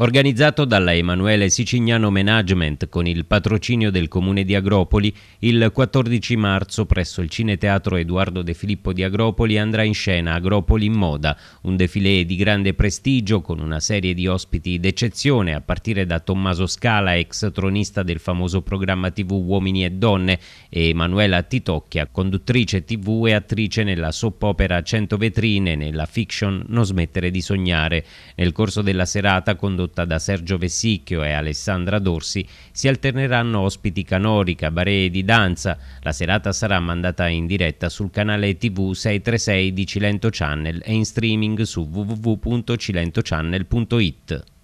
Organizzato dalla Emanuele Sicignano Management con il patrocinio del Comune di Agropoli, il 14 marzo presso il Cineteatro Edoardo De Filippo di Agropoli andrà in scena Agropoli in Moda, un defilé di grande prestigio con una serie di ospiti d'eccezione a partire da Tommaso Scala, ex tronista del famoso programma TV Uomini e Donne, e Emanuela Titocchia, conduttrice TV e attrice nella soppopera 100 vetrine nella fiction Non smettere di sognare. Nel corso della serata condotto condotta da Sergio Vessicchio e Alessandra Dorsi, si alterneranno ospiti canorica, baree di danza. La serata sarà mandata in diretta sul canale TV 636 di Cilento Channel e in streaming su www.cilentochannel.it.